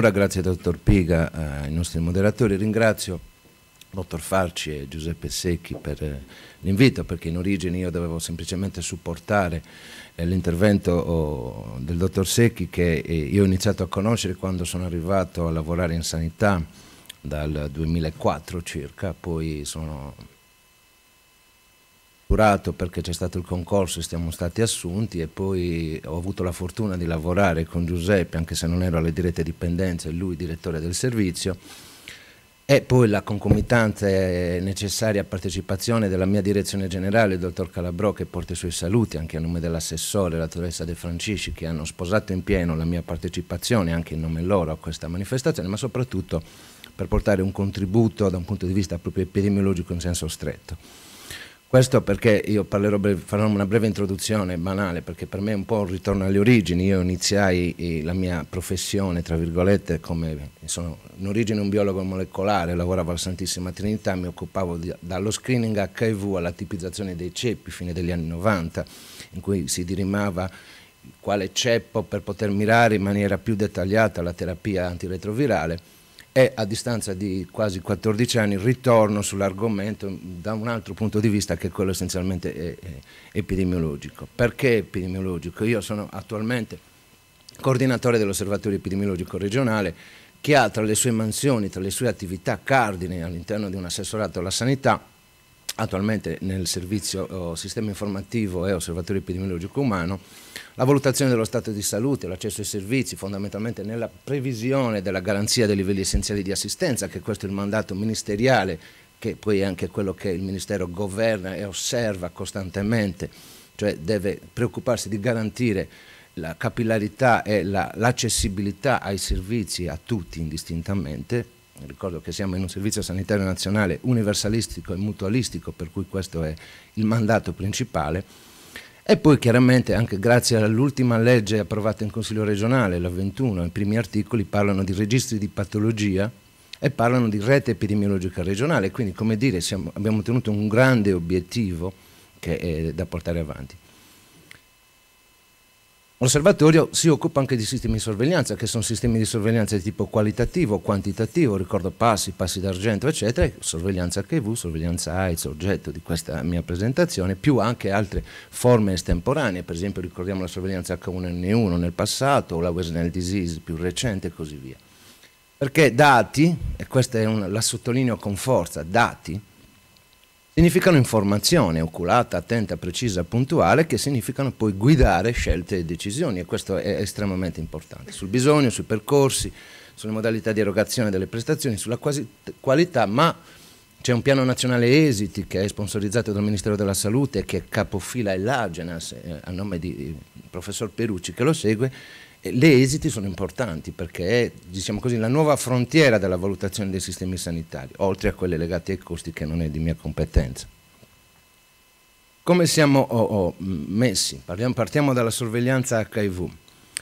Mura, grazie dottor Piga, eh, ai nostri moderatori, ringrazio dottor Falci e Giuseppe Secchi per eh, l'invito perché in origine io dovevo semplicemente supportare eh, l'intervento oh, del dottor Secchi che eh, io ho iniziato a conoscere quando sono arrivato a lavorare in sanità dal 2004 circa, poi sono fatturato perché c'è stato il concorso e siamo stati assunti e poi ho avuto la fortuna di lavorare con Giuseppe, anche se non ero alle dirette dipendenze, e lui direttore del servizio. E poi la concomitante e necessaria partecipazione della mia direzione generale, il dottor Calabro, che porta i suoi saluti anche a nome dell'assessore, la dottoressa De Francisci, che hanno sposato in pieno la mia partecipazione anche in nome loro a questa manifestazione, ma soprattutto per portare un contributo da un punto di vista proprio epidemiologico in senso stretto. Questo perché io breve, farò una breve introduzione banale, perché per me è un po' un ritorno alle origini. Io iniziai eh, la mia professione, tra virgolette, come sono in origine un biologo molecolare, lavoravo alla Santissima Trinità, mi occupavo di, dallo screening HIV alla tipizzazione dei ceppi, fine degli anni 90, in cui si dirimava quale ceppo per poter mirare in maniera più dettagliata la terapia antiretrovirale e a distanza di quasi 14 anni ritorno sull'argomento da un altro punto di vista che è quello essenzialmente eh, eh, epidemiologico. Perché epidemiologico? Io sono attualmente coordinatore dell'osservatorio epidemiologico regionale che ha tra le sue mansioni, tra le sue attività cardine all'interno di un assessorato alla sanità, attualmente nel servizio oh, sistema informativo e osservatorio epidemiologico umano, la valutazione dello stato di salute, l'accesso ai servizi, fondamentalmente nella previsione della garanzia dei livelli essenziali di assistenza, che questo è il mandato ministeriale, che poi è anche quello che il Ministero governa e osserva costantemente, cioè deve preoccuparsi di garantire la capillarità e l'accessibilità la, ai servizi a tutti indistintamente, ricordo che siamo in un servizio sanitario nazionale universalistico e mutualistico, per cui questo è il mandato principale, e poi chiaramente anche grazie all'ultima legge approvata in Consiglio regionale, la 21, i primi articoli parlano di registri di patologia e parlano di rete epidemiologica regionale, quindi come dire siamo, abbiamo ottenuto un grande obiettivo che è da portare avanti. L'osservatorio si occupa anche di sistemi di sorveglianza, che sono sistemi di sorveglianza di tipo qualitativo, quantitativo, ricordo passi, passi d'argento, eccetera, e sorveglianza HIV, sorveglianza AIDS, oggetto di questa mia presentazione, più anche altre forme estemporanee, per esempio ricordiamo la sorveglianza H1N1 nel passato, o la Wesnell disease più recente e così via. Perché dati, e questa una, la sottolineo con forza, dati, Significano informazione oculata, attenta, precisa, puntuale, che significano poi guidare scelte e decisioni e questo è estremamente importante. Sul bisogno, sui percorsi, sulle modalità di erogazione delle prestazioni, sulla qualità, ma c'è un piano nazionale esiti che è sponsorizzato dal Ministero della Salute e che capofila è l'Agenas eh, a nome di eh, professor Perucci che lo segue eh, le esiti sono importanti perché è diciamo così, la nuova frontiera della valutazione dei sistemi sanitari, oltre a quelle legate ai costi che non è di mia competenza. Come siamo oh, oh, messi? Parliamo, partiamo dalla sorveglianza HIV.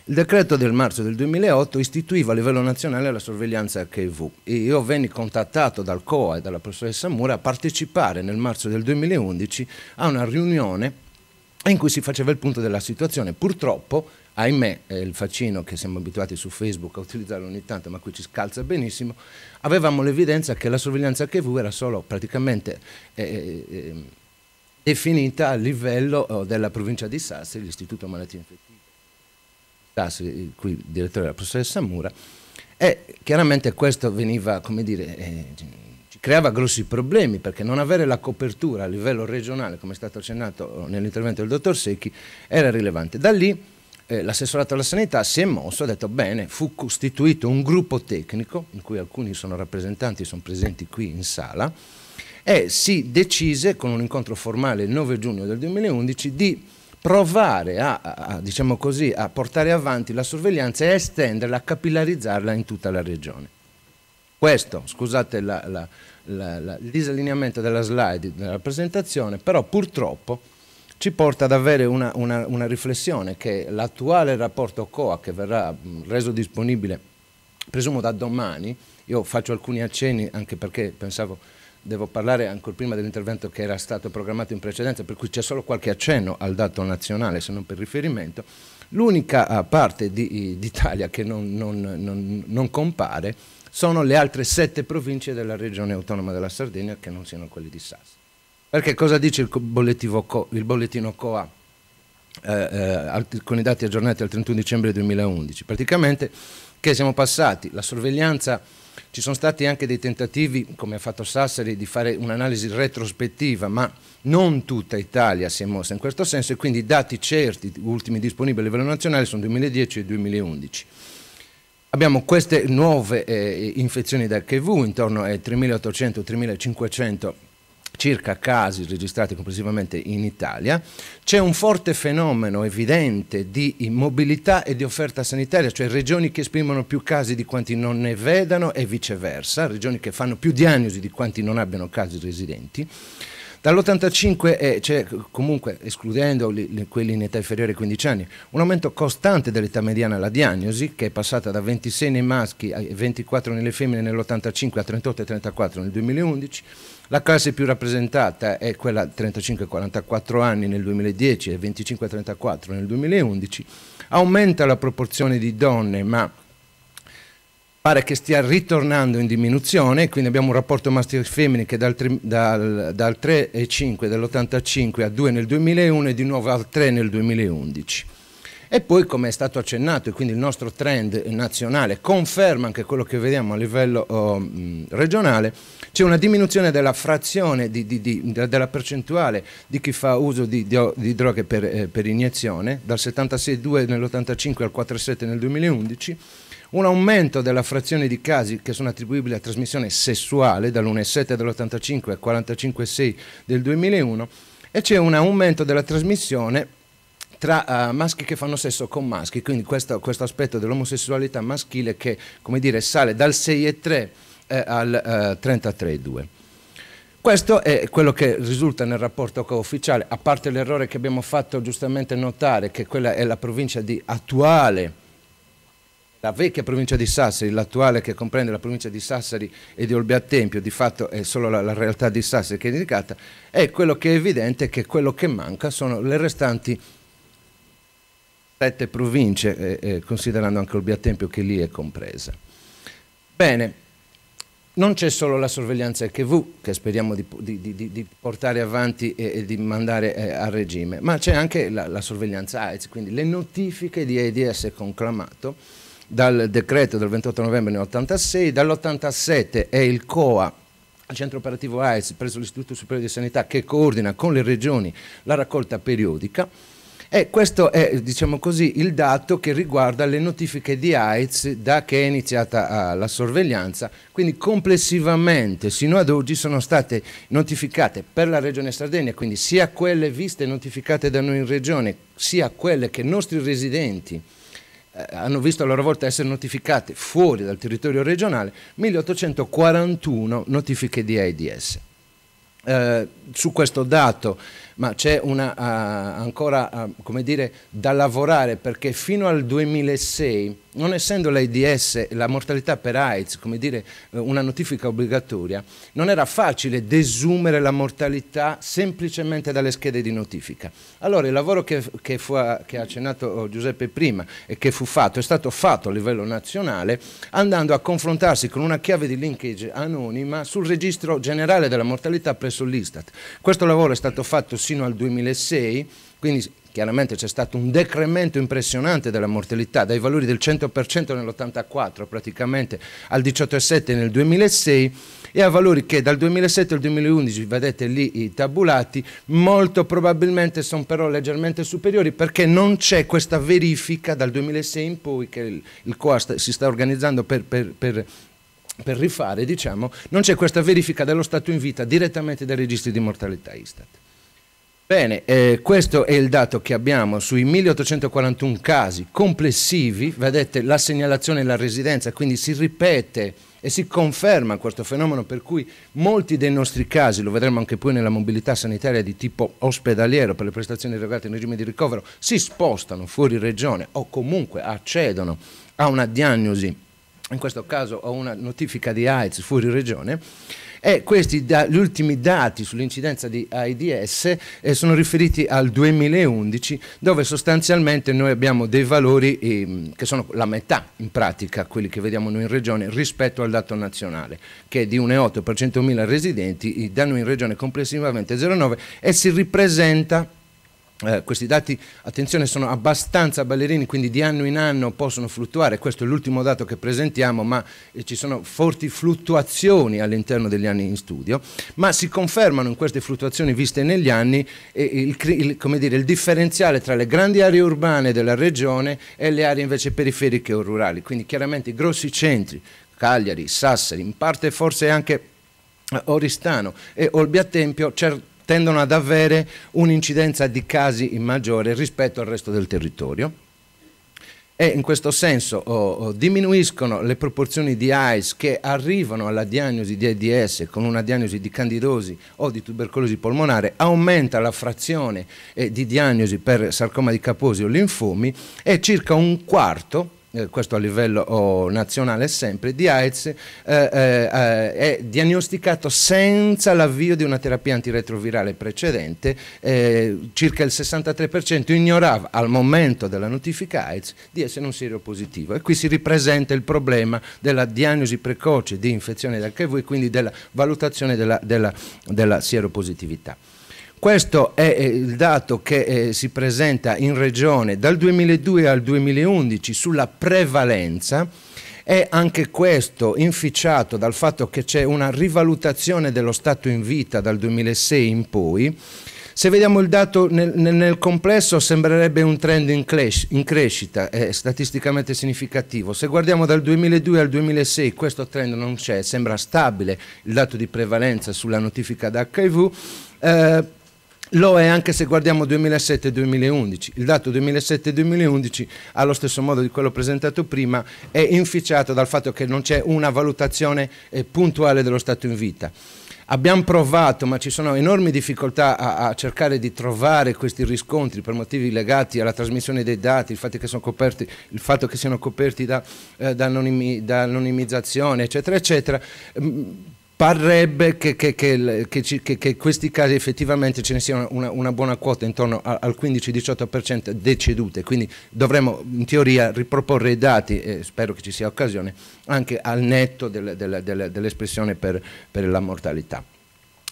Il decreto del marzo del 2008 istituiva a livello nazionale la sorveglianza HIV. Io venni contattato dal COA e dalla professoressa Mura a partecipare nel marzo del 2011 a una riunione in cui si faceva il punto della situazione. Purtroppo ahimè è il faccino che siamo abituati su Facebook a utilizzare ogni tanto, ma qui ci scalza benissimo, avevamo l'evidenza che la sorveglianza HIV era solo praticamente eh, eh, eh definita a livello oh, della provincia di Sassi, l'Istituto Malattie Infettive Sassari, qui il direttore della professoressa Mura, e chiaramente questo veniva, come dire, eh, creava grossi problemi perché non avere la copertura a livello regionale, come è stato accennato oh, nell'intervento del dottor Secchi, era rilevante. Da lì eh, l'assessorato alla sanità si è mosso, ha detto bene, fu costituito un gruppo tecnico, in cui alcuni sono rappresentanti, sono presenti qui in sala, e si decise con un incontro formale il 9 giugno del 2011 di provare a, a, a, diciamo così, a portare avanti la sorveglianza e a estenderla, a capillarizzarla in tutta la regione. Questo, scusate la, la, la, il disallineamento della slide della presentazione, però purtroppo ci porta ad avere una, una, una riflessione che l'attuale rapporto COA che verrà reso disponibile, presumo da domani, io faccio alcuni accenni anche perché pensavo devo parlare ancora prima dell'intervento che era stato programmato in precedenza, per cui c'è solo qualche accenno al dato nazionale se non per riferimento, l'unica eh, parte d'Italia di, che non, non, non, non, compare sono le altre sette province della regione autonoma della Sardegna che non siano quelle di Sassi. Perché cosa dice il, il bollettino COA? Eh, eh, con i dati aggiornati al 31 dicembre 2011, praticamente che siamo passati, la sorveglianza, ci sono stati anche dei tentativi, come ha fatto Sassari, di fare un'analisi retrospettiva, ma non tutta Italia si è mossa in questo senso e quindi i dati certi, ultimi disponibili a livello nazionale, sono 2010 e 2011. Abbiamo queste nuove eh, infezioni da HIV intorno ai 3.800-3.500 circa casi registrati complessivamente in Italia, c'è un forte fenomeno evidente di immobilità e di offerta sanitaria, cioè regioni che esprimono più casi di quanti non ne vedano e viceversa, regioni che fanno più diagnosi di quanti non abbiano casi residenti. Dall'85 eh, c'è cioè, comunque, escludendo li, li, quelli in età inferiore ai 15 anni, un aumento costante dell'età mediana alla diagnosi, che è passata da 26 nei maschi e 24 nelle femmine nell'85 a 38 e 34 nel 2011. La classe più rappresentata è quella 35-44 anni nel 2010 e 25-34 nel 2011. Aumenta la proporzione di donne, ma pare che stia ritornando in diminuzione, quindi abbiamo un rapporto maschile femmine che dal, dal, dal 3,5 dell'85 a 2 nel 2001 e di nuovo al 3 nel 2011. E poi, come è stato accennato, e quindi il nostro trend nazionale conferma anche quello che vediamo a livello oh, regionale, c'è una diminuzione della frazione, di, di, di, della percentuale di chi fa uso di, droghe per, eh, per iniezione, dal 76,2 nell'85 al 4,7 nel 2011 un aumento della frazione di casi che sono attribuibili a trasmissione sessuale dall'1,7 dell'85 al 45,6 del 2001 e c'è un aumento della trasmissione tra uh, maschi che fanno sesso con maschi, quindi questo, questo aspetto dell'omosessualità maschile che dire, sale dal 6,3 eh, al uh, eh, 33,2. Questo è quello che risulta nel rapporto ufficiale, a parte l'errore che abbiamo fatto giustamente notare che quella è la provincia di attuale la vecchia provincia di Sassari, l'attuale che comprende la provincia di Sassari e di Olbia di fatto è solo la, la, realtà di Sassari che è indicata, è quello che è evidente che quello che manca sono le restanti sette province, eh, eh, considerando anche Olbia che lì è compresa. Bene, non c'è solo la sorveglianza ECV che speriamo di, di, di, di portare avanti e, e di mandare eh, a regime, ma c'è anche la, la sorveglianza AIDS, quindi le notifiche di AIDS conclamato dal decreto del 28 novembre 1986, dall'87 è il COA il centro operativo AES presso l'Istituto Superiore di Sanità che coordina con le regioni la raccolta periodica e questo è diciamo così, il dato che riguarda le notifiche di AIDS da che è iniziata ah, la sorveglianza, quindi complessivamente sino ad oggi sono state notificate per la Regione Sardegna, quindi sia quelle viste e notificate da noi in Regione, sia quelle che i nostri residenti eh, hanno visto a loro volta essere notificate fuori dal territorio regionale 1841 notifiche di AIDS. Eh, su questo dato, ma c'è una, uh, ancora uh, come dire, da lavorare perché fino al 2006 non essendo l'AIDS, la mortalità per AIDS, come dire, eh, una notifica obbligatoria, non era facile desumere la mortalità semplicemente dalle schede di notifica. Allora il lavoro che, che, fu, che ha accennato oh, Giuseppe prima e che fu fatto è stato fatto a livello nazionale andando a confrontarsi con una chiave di linkage anonima sul registro generale della mortalità presso l'Istat. Questo lavoro è stato fatto sino al 2006, quindi chiaramente c'è stato un decremento impressionante della mortalità, dai valori del 100% nell'84 praticamente al 18,7 nel 2006 e a valori che dal 2007 al 2011, vedete lì i tabulati, molto probabilmente sono però leggermente superiori perché non c'è questa verifica dal 2006 in poi che il, il COA sta, si sta organizzando per, per, per per rifare, diciamo, non c'è questa verifica dello stato in vita direttamente dai registri di mortalità Istat. Bene, eh, questo è il dato che abbiamo sui 1841 casi complessivi, vedete la segnalazione e la residenza, quindi si ripete e si conferma questo fenomeno per cui molti dei nostri casi, lo vedremo anche poi nella mobilità sanitaria di tipo ospedaliero per le prestazioni erogate in regime di ricovero, si spostano fuori regione o comunque accedono a una diagnosi, in questo caso a una notifica di AIDS fuori regione e questi da, gli ultimi dati sull'incidenza di AIDS eh, sono riferiti al 2011, dove sostanzialmente noi abbiamo dei valori eh, che sono la metà in pratica, quelli che vediamo noi in regione, rispetto al dato nazionale, che è di 1,8 per 100.000 residenti, da noi in regione complessivamente 0,9 e si ripresenta eh, questi dati, attenzione, sono abbastanza ballerini, quindi di anno in anno possono fluttuare, questo è l'ultimo dato che presentiamo, ma eh, ci sono forti fluttuazioni all'interno degli anni in studio, ma si confermano in queste fluttuazioni viste negli anni eh, il, il, dire, il, differenziale tra le grandi aree urbane della regione e le aree invece periferiche o rurali, quindi chiaramente i grossi centri, Cagliari, Sassari, in parte forse anche eh, Oristano e Olbia Tempio, cer tendono ad avere un'incidenza di casi maggiore rispetto al resto del territorio e in questo senso oh, oh, diminuiscono le proporzioni di AIDS che arrivano alla diagnosi di AIDS con una diagnosi di candidosi o di tubercolosi polmonare, aumenta la frazione eh, di diagnosi per sarcoma di caposi o linfomi e circa un quarto eh, questo a livello oh, nazionale sempre, di AIDS eh, eh, eh, è diagnosticato senza l'avvio di una terapia antiretrovirale precedente, eh, circa il 63% ignorava al momento della notifica AIDS di essere un sieropositivo e qui si ripresenta il problema della diagnosi precoce di infezione da HIV e quindi della valutazione della, della, della sieropositività. Questo è eh, il dato che eh, si presenta in regione dal 2002 al 2011 sulla prevalenza È anche questo inficiato dal fatto che c'è una rivalutazione dello stato in vita dal 2006 in poi. Se vediamo il dato nel, nel complesso sembrerebbe un trend in, clash, in crescita, è statisticamente significativo. Se guardiamo dal 2002 al 2006 questo trend non c'è, sembra stabile il dato di prevalenza sulla notifica d'HIV. Eh, lo è anche se guardiamo 2007-2011. Il dato 2007-2011, allo stesso modo di quello presentato prima, è inficiato dal fatto che non c'è una valutazione eh, puntuale dello stato in vita. Abbiamo provato, ma ci sono enormi difficoltà a, a, cercare di trovare questi riscontri per motivi legati alla trasmissione dei dati, il fatto che, coperti, il fatto che siano coperti da, eh, da, anonimi, da anonimizzazione, eccetera, eccetera. Mm, Parrebbe che, che, che, che, questi casi effettivamente ce ne siano una, una buona quota intorno al 15-18% decedute, quindi dovremmo in teoria riproporre i dati, e spero che ci sia occasione, anche al netto del, del, del, dell'espressione per, per la mortalità.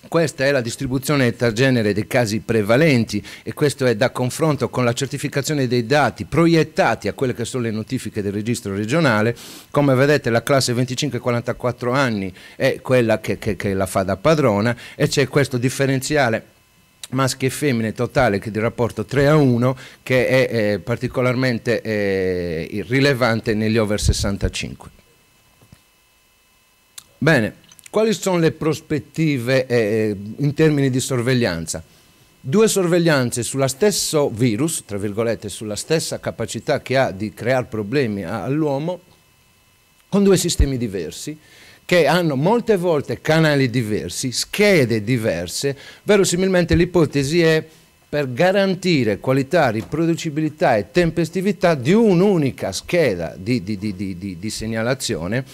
Questa è la distribuzione tra genere dei casi prevalenti e questo è da confronto con la certificazione dei dati proiettati a quelle che sono le notifiche del registro regionale. Come vedete la classe 25-44 anni è quella che, che, che la fa da padrona e c'è questo differenziale maschi e femmine totale che di rapporto 3 a 1 che è eh, particolarmente eh, rilevante negli over 65. Bene quali sono le prospettive eh, eh, in termini di sorveglianza? Due sorveglianze sulla stesso virus, tra virgolette, sulla stessa capacità che ha di creare problemi all'uomo, con due sistemi diversi che hanno molte volte canali diversi, schede diverse, verosimilmente l'ipotesi è per garantire qualità, riproducibilità e tempestività di un'unica scheda di, di, di, di segnalazione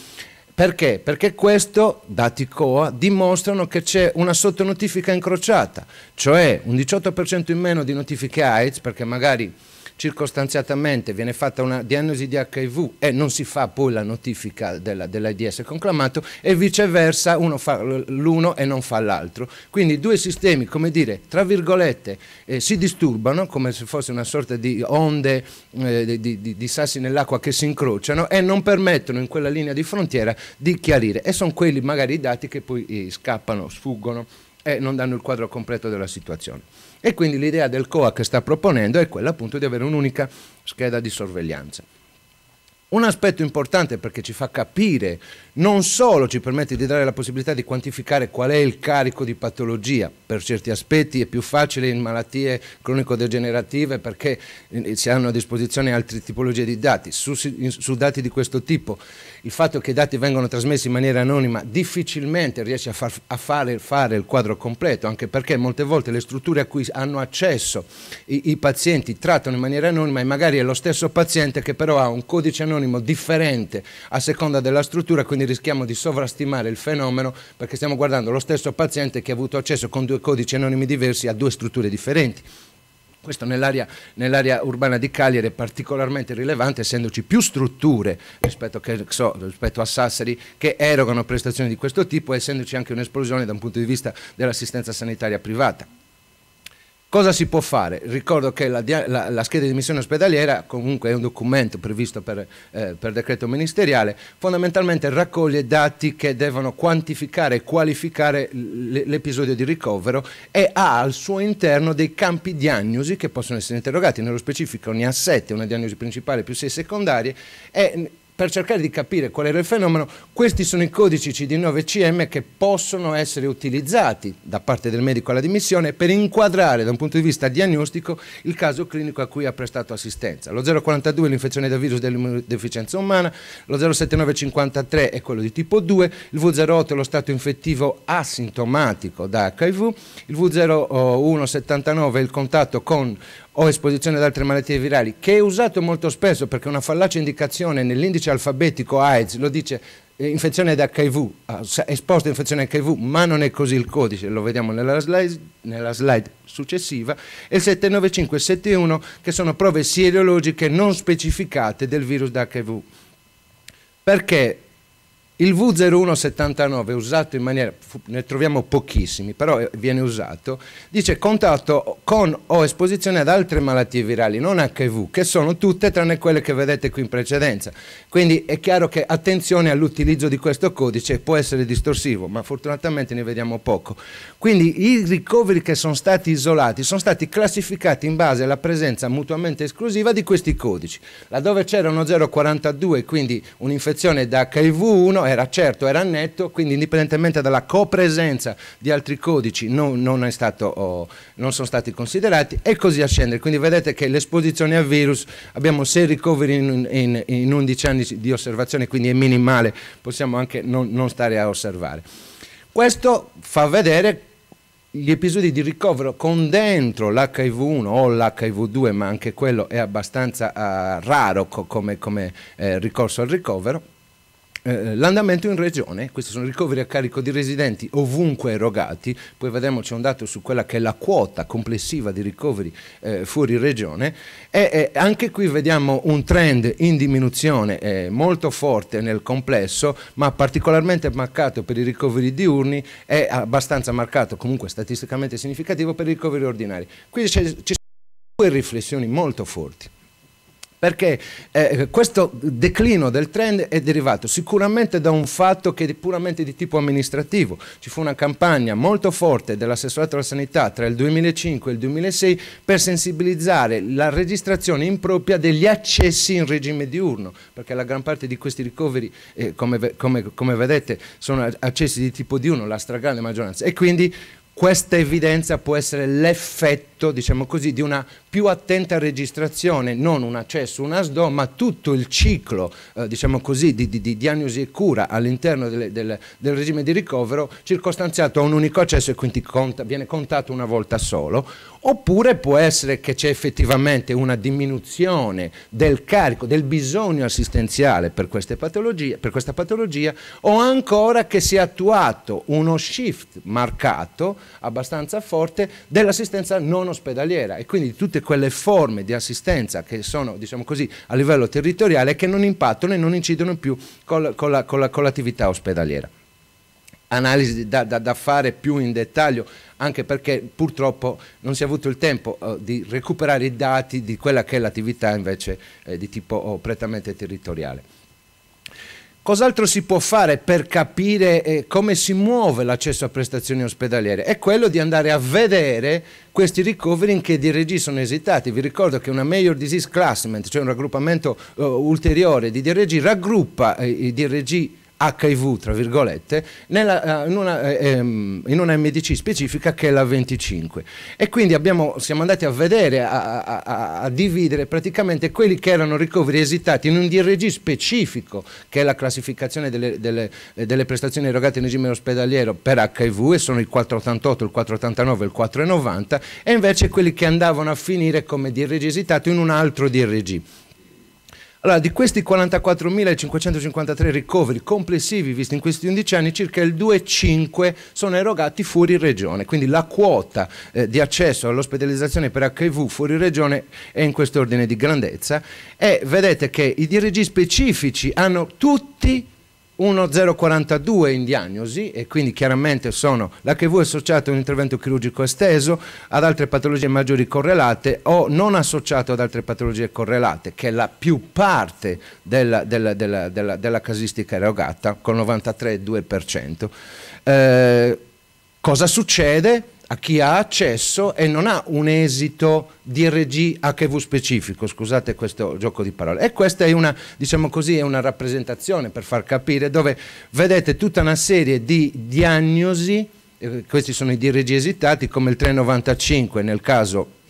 perché? Perché questo, dati COA, dimostrano che c'è una sottonotifica incrociata, cioè un 18% in meno di notifiche AIDS, perché magari circostanziatamente viene fatta una diagnosi di HIV e non si fa poi la notifica della, dell'AIDS conclamato e viceversa uno fa l'uno e non fa l'altro. Quindi due sistemi, come dire, tra virgolette, eh, si disturbano come se fosse una sorta di onde eh, di, di, di sassi nell'acqua che si incrociano e non permettono in quella linea di frontiera di chiarire. E sono quelli magari i dati che poi eh, scappano, sfuggono e non danno il quadro completo della situazione. E quindi l'idea del COA che sta proponendo è quella appunto di avere un'unica scheda di sorveglianza. Un aspetto importante perché ci fa capire non solo ci permette di dare la possibilità di quantificare qual è il carico di patologia, per certi aspetti è più facile in malattie cronico-degenerative perché eh, eh, si hanno a disposizione altre tipologie di dati, su, su, dati di questo tipo il fatto che i dati vengono trasmessi in maniera anonima difficilmente riesce a, far, a fare, fare, il quadro completo, anche perché molte volte le strutture a cui hanno accesso i, i pazienti trattano in maniera anonima e magari è lo stesso paziente che però ha un codice anonimo differente a seconda della struttura, quindi quindi rischiamo di sovrastimare il fenomeno perché stiamo guardando lo stesso paziente che ha avuto accesso con due codici anonimi diversi a due strutture differenti. Questo nell'area, nell urbana di Cagliari è particolarmente rilevante, essendoci più strutture rispetto, che, so, rispetto a Sassari che erogano prestazioni di questo tipo, essendoci anche un'esplosione da un punto di vista dell'assistenza sanitaria privata. Cosa si può fare? Ricordo che la, la, la, scheda di missione ospedaliera comunque è un documento previsto per, eh, per, decreto ministeriale, fondamentalmente raccoglie dati che devono quantificare e qualificare l'episodio di ricovero e ha al suo interno dei campi diagnosi che possono essere interrogati, nello specifico ne ha sette, una diagnosi principale più sei secondarie e per cercare di capire qual era il fenomeno, questi sono i codici CD9CM che possono essere utilizzati da parte del medico alla dimissione per inquadrare da un punto di vista diagnostico il caso clinico a cui ha prestato assistenza. Lo 042 è l'infezione da virus dell'immunodeficienza umana, lo 07953 è quello di tipo 2, il V08 è lo stato infettivo asintomatico da HIV, il V0179 è il contatto con o esposizione ad altre malattie virali, che è usato molto spesso perché una fallace indicazione nell'indice alfabetico AIDS lo dice eh, infezione da HIV, ah, esposta a infezione HIV, ma non è così il codice, lo vediamo nella slide, nella slide successiva, e il 79571 che sono prove sierologiche non specificate del virus da HIV. Perché il V0179 usato in maniera, ne troviamo pochissimi, però eh, viene usato, dice contatto con o esposizione ad altre malattie virali, non HIV, che sono tutte tranne quelle che vedete qui in precedenza. Quindi è chiaro che attenzione all'utilizzo di questo codice, può essere distorsivo, ma fortunatamente ne vediamo poco. Quindi i ricoveri che sono stati isolati sono stati classificati in base alla presenza mutuamente esclusiva di questi codici. Laddove c'era uno 042, quindi un'infezione da HIV1, era certo, era netto, quindi indipendentemente dalla copresenza di altri codici non, non, stato, oh, non sono stati considerati e così a scendere. Quindi vedete che l'esposizione al virus, abbiamo 6 ricoveri in, in, in, 11 anni di osservazione, quindi è minimale, possiamo anche non, non stare a osservare. Questo fa vedere gli episodi di ricovero con dentro l'HIV1 o l'HIV2, ma anche quello è abbastanza uh, raro co come, come eh, ricorso al ricovero, eh, eh, l'andamento in regione, questi sono ricoveri a carico di residenti ovunque erogati, poi vedremo c'è un dato su quella che è la quota complessiva di ricoveri eh, fuori regione e eh, anche qui vediamo un trend in diminuzione eh, molto forte nel complesso, ma particolarmente marcato per i ricoveri diurni e abbastanza marcato comunque statisticamente significativo per i ricoveri ordinari. Quindi ci sono due riflessioni molto forti perché eh, questo declino del trend è derivato sicuramente da un fatto che è puramente di tipo amministrativo. Ci fu una campagna molto forte dell'assessorato alla sanità tra il 2005 e il 2006 per sensibilizzare la registrazione impropria degli accessi in regime diurno, perché la gran parte di questi ricoveri, eh, come, come, come vedete, sono accessi di tipo diurno, la stragrande maggioranza. E quindi questa evidenza può essere l'effetto, diciamo così, di una più attenta registrazione, non un accesso, un ASDO, ma tutto il ciclo eh, diciamo così, di, di, di, diagnosi e cura all'interno del, del, del, regime di ricovero circostanziato a un unico accesso e quindi conta, viene contato una volta solo, oppure può essere che c'è effettivamente una diminuzione del carico, del bisogno assistenziale per, per questa patologia o ancora che sia attuato uno shift marcato abbastanza forte dell'assistenza non ospedaliera e quindi tutte quelle forme di assistenza che sono diciamo così, a livello territoriale che non impattano e non incidono più col, con l'attività la, la, ospedaliera. Analisi da, da, da fare più in dettaglio anche perché purtroppo non si è avuto il tempo eh, di recuperare i dati di quella che è l'attività invece eh, di tipo oh, prettamente territoriale. Cos'altro si può fare per capire eh, come si muove l'accesso a prestazioni ospedaliere? È quello di andare a vedere questi ricoveri in che DRG sono esitati. Vi ricordo che una Major Disease Classment, cioè un raggruppamento eh, ulteriore di DRG, raggruppa eh, i DRG HIV, tra virgolette, nella, eh, in, una, eh, ehm, in, una, MDC specifica che è la 25. E quindi abbiamo, siamo andati a vedere, a, a, a, dividere praticamente quelli che erano ricoveri esitati in un DRG specifico, che è la classificazione delle, delle, eh, delle prestazioni erogate in regime ospedaliero per HIV, e sono il 488, il 489 e il 490, e invece quelli che andavano a finire come DRG esitato in un altro DRG. Allora, di questi 44.553 ricoveri complessivi visti in questi 11 anni, circa il 2,5 sono erogati fuori regione, quindi la quota eh, di accesso all'ospedalizzazione per HIV fuori regione è in quest'ordine di grandezza e vedete che i DRG specifici hanno tutti 1042 in diagnosi e quindi chiaramente sono l'HIV associato a un intervento chirurgico esteso, ad altre patologie maggiori correlate o non associato ad altre patologie correlate, che è la più parte della, della, della, della, della casistica erogata, con 93,2%. Eh, cosa succede? a chi ha accesso e non ha un esito DRG HV specifico, scusate questo gioco di parole. E questa è una, diciamo così, è una rappresentazione per far capire dove vedete tutta una serie di diagnosi, eh, questi sono i DRG esitati, come il 395 nel caso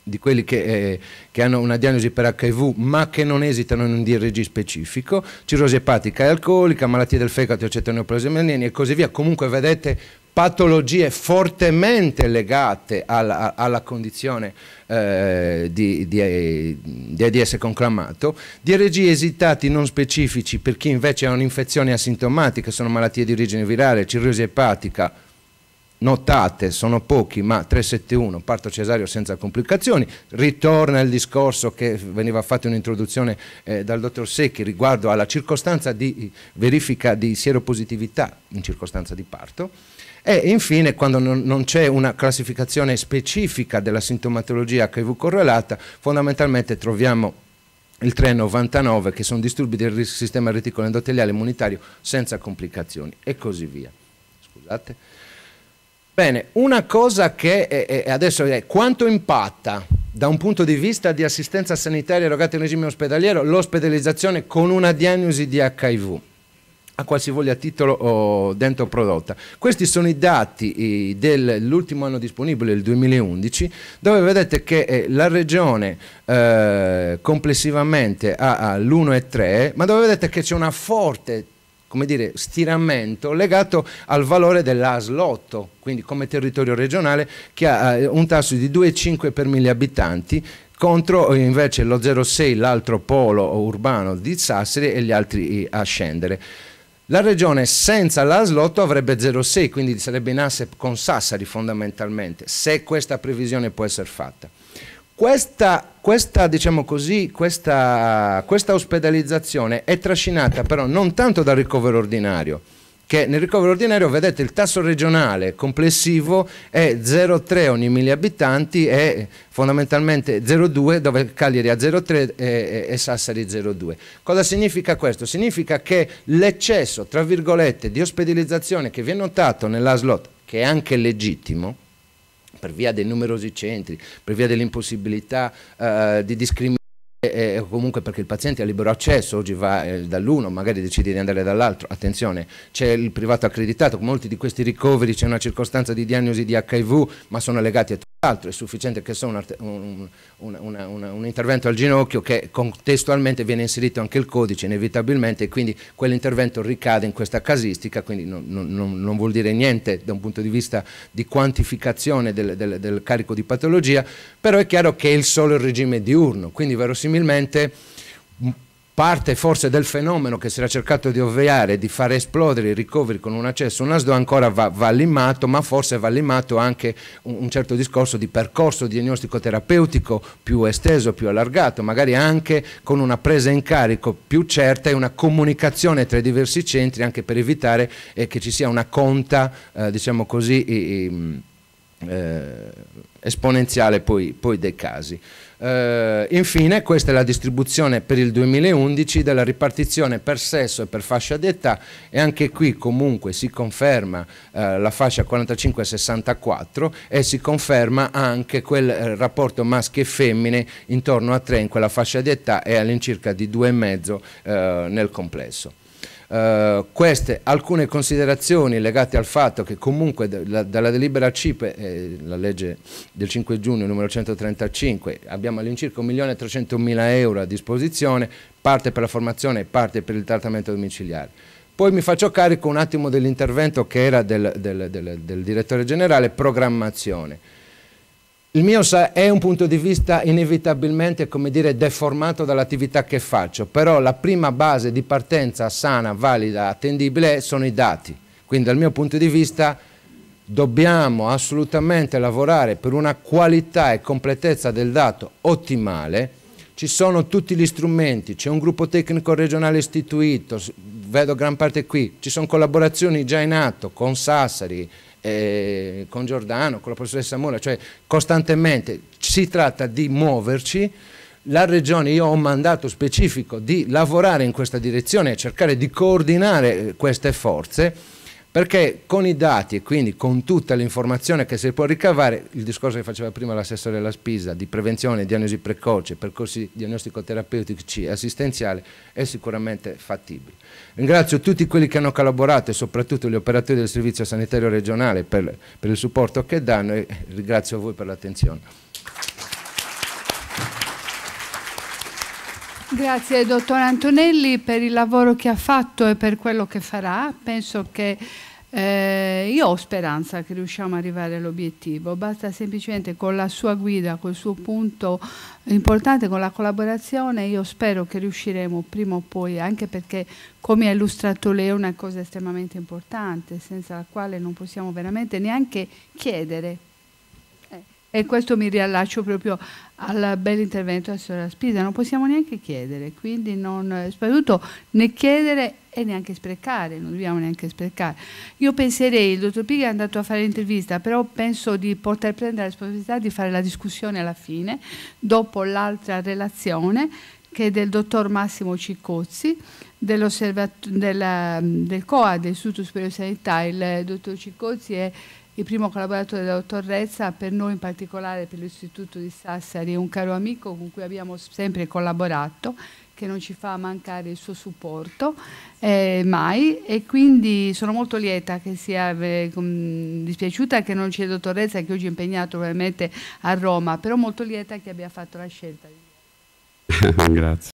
di quelli che, eh, che, hanno una diagnosi per HIV ma che non esitano in un DRG specifico, cirrosi epatica e alcolica, malattie del fegato, eccetera, neoplasia e così via. Comunque vedete patologie fortemente legate alla, alla condizione eh, di, di, di, AIDS conclamato, di RG esitati non specifici per chi invece ha un'infezione asintomatica, sono malattie di origine virale, cirrosi epatica, notate, sono pochi, ma 371, parto cesario senza complicazioni, ritorna il discorso che veniva fatto in introduzione eh, dal dottor Secchi riguardo alla circostanza di verifica di sieropositività in circostanza di parto, e infine, quando non, non c'è una classificazione specifica della sintomatologia HIV correlata, fondamentalmente troviamo il 399 che sono disturbi del sistema reticolo endoteliale immunitario senza complicazioni e così via. Scusate. Bene, una cosa che è, è adesso è quanto impatta da un punto di vista di assistenza sanitaria erogata in regime ospedaliero l'ospedalizzazione con una diagnosi di HIV a qualsivoglia titolo o dentro prodotta. Questi sono i dati dell'ultimo anno disponibile, il 2011, dove vedete che eh, la regione eh, complessivamente ha l'1,3, ma dove vedete che c'è una forte come dire, stiramento legato al valore dell'ASL8, quindi come territorio regionale che ha un tasso di 2,5 per mille abitanti contro eh, invece lo 0,6 l'altro polo urbano di Sassari e gli altri eh, a scendere. La regione senza l'Aslotto avrebbe 0,6, quindi sarebbe in asse con Sassari fondamentalmente, se questa previsione può essere fatta. Questa, questa, diciamo così, questa, questa ospedalizzazione è trascinata però non tanto dal ricovero ordinario, che nel ricovero ordinario vedete il tasso regionale complessivo è 0,3 ogni 1000 abitanti e fondamentalmente 0,2 dove Cagliari ha 0,3 e, e, Sassari 0,2. Cosa significa questo? Significa che l'eccesso, tra virgolette, di ospedalizzazione che viene notato nella slot, che è anche legittimo, per via dei numerosi centri, per via dell'impossibilità eh, di discriminare, eh, comunque perché il paziente ha libero accesso, oggi va eh, dall'uno, magari decide di andare dall'altro, attenzione, c'è il privato accreditato, molti di questi ricoveri c'è una circostanza di diagnosi di HIV, ma sono legati a altro, è sufficiente che sia un, un, un, un, intervento al ginocchio che contestualmente viene inserito anche il codice inevitabilmente e quindi quell'intervento ricade in questa casistica, quindi non, non, non, vuol dire niente da un punto di vista di quantificazione del, del, del carico di patologia, però è chiaro che è il solo il regime diurno, quindi verosimilmente parte forse del fenomeno che si era cercato di ovviare, di far esplodere i ricoveri con un accesso, un ASDO ancora va, va limato, ma forse va limato anche un, un, certo discorso di percorso diagnostico terapeutico più esteso, più allargato, magari anche con una presa in carico più certa e una comunicazione tra i diversi centri anche per evitare eh, che ci sia una conta, eh, diciamo così, i, eh, esponenziale poi, poi dei casi. Eh, infine, questa è la distribuzione per il 2011 della ripartizione per sesso e per fascia d'età e anche qui comunque si conferma eh, la fascia 45-64 e si conferma anche quel eh, rapporto maschi e femmine intorno a 3 in quella fascia d'età e all'incirca di 2,5 eh, nel complesso. Eh, queste alcune considerazioni legate al fatto che comunque la, dalla delibera CIPE, eh, la legge del 5 giugno numero 135, abbiamo all'incirca 1.300.000 euro a disposizione, parte per la formazione e parte per il trattamento domiciliare. Poi mi faccio carico un attimo dell'intervento che era del, del, del, del direttore generale, programmazione. Il mio è un punto di vista inevitabilmente, come dire, deformato dall'attività che faccio, però la prima base di partenza sana, valida, attendibile sono i dati. Quindi dal mio punto di vista dobbiamo assolutamente lavorare per una qualità e completezza del dato ottimale. Ci sono tutti gli strumenti, c'è un gruppo tecnico regionale istituito, vedo gran parte qui, ci sono collaborazioni già in atto con Sassari, eh, con Giordano, con la professoressa Mola, cioè costantemente si tratta di muoverci. La Regione, io ho un mandato specifico di lavorare in questa direzione, cercare di coordinare eh, queste forze perché con i dati e quindi con tutta l'informazione che si può ricavare, il discorso che faceva prima l'assessore della Spisa di prevenzione, diagnosi precoce, percorsi diagnostico-terapeutici e assistenziali è sicuramente fattibile. Ringrazio tutti quelli che hanno collaborato e soprattutto gli operatori del Servizio Sanitario Regionale per, per il supporto che danno e ringrazio voi per l'attenzione. Grazie dottor Antonelli per il lavoro che ha fatto e per quello che farà. Penso che eh, io ho speranza che riusciamo ad arrivare all'obiettivo, basta semplicemente con la sua guida, col suo punto importante, con la collaborazione, io spero che riusciremo prima o poi, anche perché come ha illustrato lei è una cosa estremamente importante, senza la quale non possiamo veramente neanche chiedere e questo mi riallaccio proprio al bell'intervento della signora Spisa. Non possiamo neanche chiedere, quindi non, soprattutto né chiedere e neanche sprecare, non dobbiamo neanche sprecare. Io penserei, il dottor Pighi è andato a fare l'intervista, però penso di poter prendere la responsabilità di fare la discussione alla fine, dopo l'altra relazione che è del dottor Massimo Ciccozzi, della, del COA, dell'Istituto Superiore di Sanità. Il dottor Ciccozzi è il primo collaboratore della Rezza, per noi in particolare per l'Istituto di Sassari è un caro amico con cui abbiamo sempre collaborato che non ci fa mancare il suo supporto eh, mai e quindi sono molto lieta che sia eh, dispiaciuta che non c'è la Rezza, che oggi è impegnato ovviamente a Roma, però molto lieta che abbia fatto la scelta. Grazie.